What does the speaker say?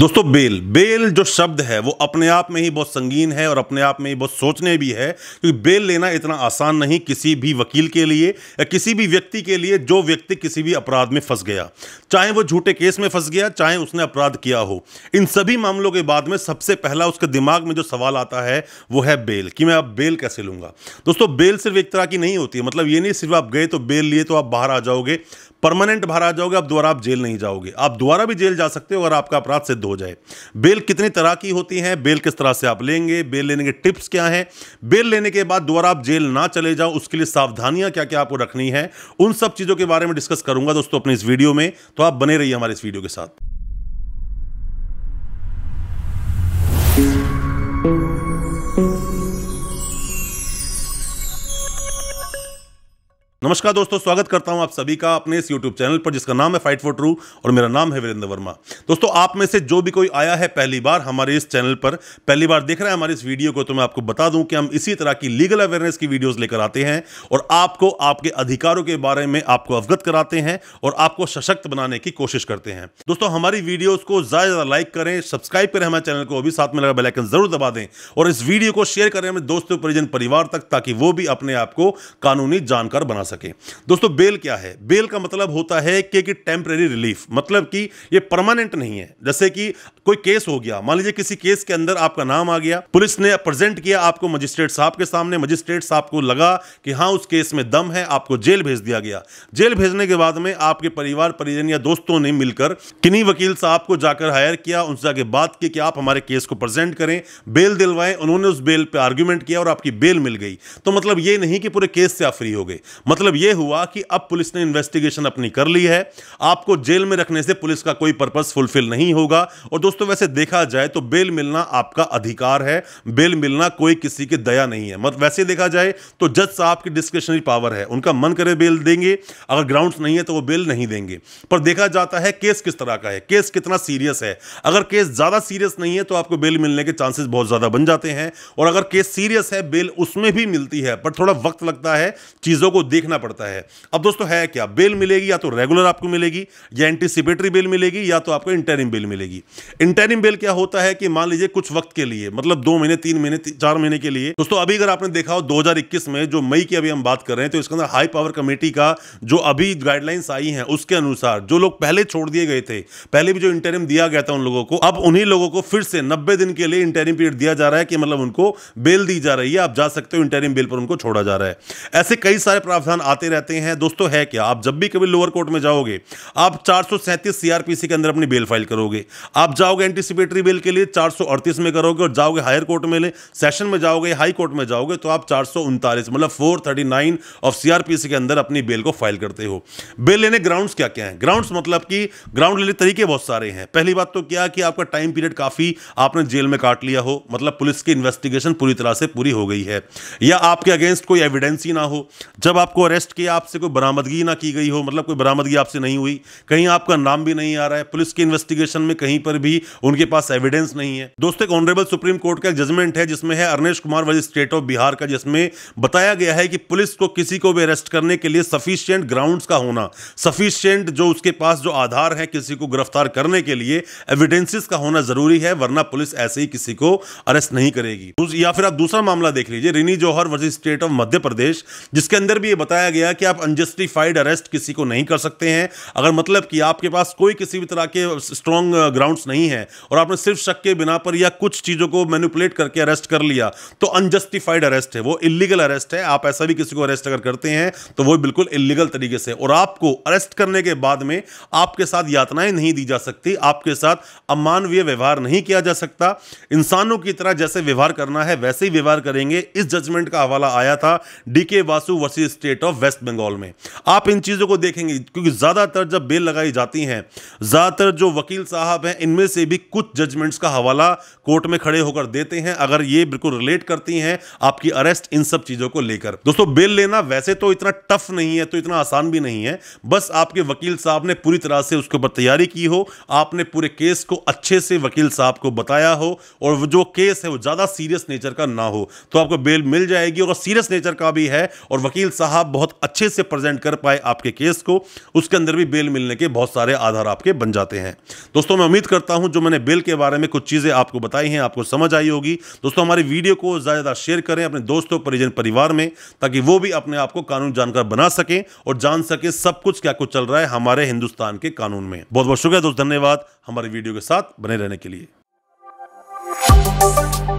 दोस्तों bell bell जो शब्द है वो अपने आप में ही बहुत संगीन है और अपने आप में ही बहुत सोचने भी है क्योंकि बेल लेना इतना आसान नहीं किसी भी वकील के लिए या किसी भी व्यक्ति के लिए जो व्यक्ति किसी भी अपराध में फंस गया चाहे वो झूठे केस में फंस गया चाहे उसने अपराध किया हो इन सभी मामलों के बाद में सबसे पहला उसके दिमाग में जो सवाल आता है वो है बेल कि मैं अब बेल कैसे लूँगा दोस्तों बेल सिर्फ एक तरह की नहीं होती है मतलब ये नहीं सिर्फ आप गए तो बेल लिए तो आप बाहर आ जाओगे परमानेंट बाहर आ जाओगे आप दोबारा आप जेल नहीं जाओगे आप दोबारा भी जेल जा सकते हो अगर आपका अपराध सिद्ध हो जाए बेल कितनी तरह की होती है बेल किस तरह से आप लेंगे बेल लेने के टिप्स क्या हैं बेल लेने के बाद दोबारा आप जेल ना चले जाओ उसके लिए सावधानियां क्या क्या आपको रखनी है उन सब चीज़ों के बारे में डिस्कस करूंगा दोस्तों अपने इस वीडियो में तो आप बने रहिए हमारे इस वीडियो के साथ नमस्कार दोस्तों स्वागत करता हूं आप सभी का अपने इस YouTube चैनल पर जिसका नाम है फाइट फॉर ट्रू और मेरा नाम है वीरेंद्र वर्मा दोस्तों आप में से जो भी कोई आया है पहली बार हमारे इस चैनल पर पहली बार देख रहा है हमारे इस वीडियो को तो मैं आपको बता दूं कि हम इसी तरह की लीगल अवेयरनेस की वीडियोस लेकर आते हैं और आपको आपके अधिकारों के बारे में आपको अवगत कराते हैं और आपको सशक्त बनाने की कोशिश करते हैं दोस्तों हमारी वीडियोज को ज़्यादा ज़्यादा लाइक करें सब्सक्राइब करें हमारे चैनल को अभी साथ में लगा बेलाइकन जरूर दबा दें और इस वीडियो को शेयर करें हमें दोस्तों परिजन परिवार तक ताकि वो भी अपने आप को कानूनी जानकार बना सके दोस्तों बेल क्या है बेल का मतलब होता है कि कि टेम्प्रेरी रिलीफ मतलब कि ये परमानेंट नहीं है जैसे कि कोई केस हो गया मान लीजिए किसी केस के अंदर आपका नाम आ गया पुलिस ने प्रेजेंट किया आपको मजिस्ट्रेट साहब के सामने मजिस्ट्रेट साहब को लगा कि हाँ उस केस में दम है आपको जेल भेज दिया गया जेल भेजने के बाद में आपके परिवार परिजन या दोस्तों ने मिलकर किन्हीं वकील साहब को जाकर हायर किया उनसे जाके बात की कि आप हमारे केस को प्रेजेंट करें बेल दिलवाएं उन्होंने उस बेल पे आर्ग्यूमेंट किया और आपकी बेल मिल गई तो मतलब ये नहीं कि पूरे केस से आप फ्री हो गए मतलब मतलब यह हुआ कि अब पुलिस ने इन्वेस्टिगेशन अपनी कर ली है आपको जेल में रखने से पुलिस का कोई पर्पस फुलफिल नहीं होगा और दोस्तों वैसे देखा जाए तो बेल मिलना आपका अधिकार है बेल मिलना कोई किसी की दया नहीं है मतलब वैसे देखा जाए तो जज साहब की डिस्क्रिप्शनरी पावर है उनका मन करे बेल देंगे अगर ग्राउंड नहीं है तो वो बेल नहीं देंगे पर देखा जाता है केस किस तरह का है केस कितना सीरियस है अगर केस ज़्यादा सीरियस नहीं है तो आपको बेल मिलने के चांसेस बहुत ज़्यादा बन जाते हैं और अगर केस सीरियस है बेल उसमें भी मिलती है पर थोड़ा वक्त लगता है चीज़ों को देख देखना पड़ता है अब दोस्तों है क्या बेल मिलेगी या तो रेगुलर आपको मिलेगी या एंटीसिपेटरी बेल मिलेगी या तो आपको इंटरिम बेल मिलेगी इंटरिम बेल क्या होता है कि मान लीजिए कुछ वक्त के लिए मतलब दो महीने तीन महीने चार महीने के लिए दोस्तों अभी अगर आपने देखा हो दो में जो मई की अभी हम बात कर रहे हैं तो इसके अंदर हाई पावर कमेटी का जो अभी गाइडलाइंस आई है उसके अनुसार जो लोग पहले छोड़ दिए गए थे पहले भी जो इंटरिम दिया गया था उन लोगों को अब उन्हीं लोगों को फिर से नब्बे दिन के लिए इंटरिम पीरियड दिया जा रहा है कि मतलब उनको बेल दी जा रही है आप जा सकते हो इंटरिम बेल पर उनको छोड़ा जा रहा है ऐसे कई सारे प्रावधान निशान आते रहते हैं दोस्तों है क्या आप जब भी कभी लोअर कोर्ट में जाओगे आप चार सीआरपीसी के अंदर अपनी बेल फाइल करोगे आप जाओगे एंटीसिपेटरी बेल के लिए चार में करोगे और जाओगे हायर कोर्ट में ले सेशन में जाओगे हाई कोर्ट में जाओगे तो आप चार मतलब फोर ऑफ सी के अंदर अपनी बेल को फाइल करते हो बेल लेने ग्राउंड्स क्या क्या हैं ग्राउंड्स मतलब कि ग्राउंड लेने तरीके बहुत सारे हैं पहली बात तो क्या कि आपका टाइम पीरियड काफ़ी आपने जेल में काट लिया हो मतलब पुलिस की इन्वेस्टिगेशन पूरी तरह से पूरी हो गई है या आपके अगेंस्ट कोई एविडेंस ही ना हो जब आपको अरेस्ट किया आपसे कोई बरामदगी ना की गई हो मतलब कोई बरामदगी आपसे नहीं हुई कहीं आपका नाम भी नहीं आ रहा है पुलिस की इन्वेस्टिगेशन में कहीं पर भी उनके पास एविडेंस नहीं है दोस्तों एक ऑनरेबल सुप्रीम कोर्ट का एक जजमेंट है जिसमें है अर्नेश कुमार वाली स्टेट ऑफ बिहार का जिसमें बताया गया है कि पुलिस को किसी को भी अरेस्ट करने के लिए सफिशियंट ग्राउंड का होना सफिशियंट जो उसके पास जो आधार है किसी को गिरफ्तार करने के लिए एविडेंसिस का होना जरूरी है वरना पुलिस ऐसे ही किसी को अरेस्ट नहीं करेगी या फिर आप दूसरा मामला देख लीजिए रिनी जौहर वर्जी स्टेट ऑफ मध्य प्रदेश जिसके अंदर भी ये बताया बताया गया कि आप अनजस्टिफाइड अरेस्ट किसी को नहीं कर सकते हैं अगर मतलब कि आपके पास कोई किसी भी तरह के स्ट्रॉन्ग ग्राउंड्स uh, नहीं है और आपने सिर्फ शक के बिना पर या कुछ चीज़ों को मैनिपुलेट करके अरेस्ट कर लिया तो अनजस्टिफाइड अरेस्ट है वो इलीगल अरेस्ट है आप ऐसा भी किसी को अरेस्ट अगर करते हैं तो वो बिल्कुल इलीगल तरीके से और आपको अरेस्ट करने के बाद में आपके साथ यातनाएं नहीं दी जा सकती आपके साथ अमानवीय व्यवहार नहीं किया जा सकता इंसानों की तरह जैसे व्यवहार करना है वैसे ही व्यवहार करेंगे इस जजमेंट का हवाला आया था D K Basu versus state of West Bengal में आप इन चीज़ों को देखेंगे क्योंकि ज़्यादातर जब बेल लगाई जाती हैं ज़्यादातर जो वकील साहब हैं इनमें से भी कुछ जजमेंट्स का हवाला कोर्ट में खड़े होकर देते हैं अगर ये बिल्कुल रिलेट करती हैं आपकी अरेस्ट इन सब चीज़ों को लेकर दोस्तों बेल लेना वैसे तो इतना टफ नहीं है तो इतना आसान भी नहीं है बस आपके वकील साहब ने पूरी तरह से उसके ऊपर तैयारी की हो आपने पूरे केस को अच्छे से वकील साहब को बताया हो और जो केस है वो ज़्यादा सीरियस नेचर का ना हो तो आपको बेल मिल जाएगी और सीरियस नेचर का भी है और वकील साहब बहुत अच्छे से प्रेजेंट कर पाए आपके केस को उसके अंदर भी बेल मिलने के बहुत सारे आधार आपके बन जाते हैं दोस्तों मैं उम्मीद करता हूं जो मैंने बेल के बारे में कुछ चीज़ें आपको बताई हैं आपको समझ आई होगी दोस्तों हमारी वीडियो को ज़्यादा शेयर करें अपने दोस्तों परिजन परिवार में ताकि वो भी अपने आप को कानून जानकर बना सकें और जान सकें सब कुछ क्या कुछ चल रहा है हमारे हिंदुस्तान के कानून में बहुत बहुत शुक्रिया दोस्त धन्यवाद हमारी वीडियो के साथ बने रहने के लिए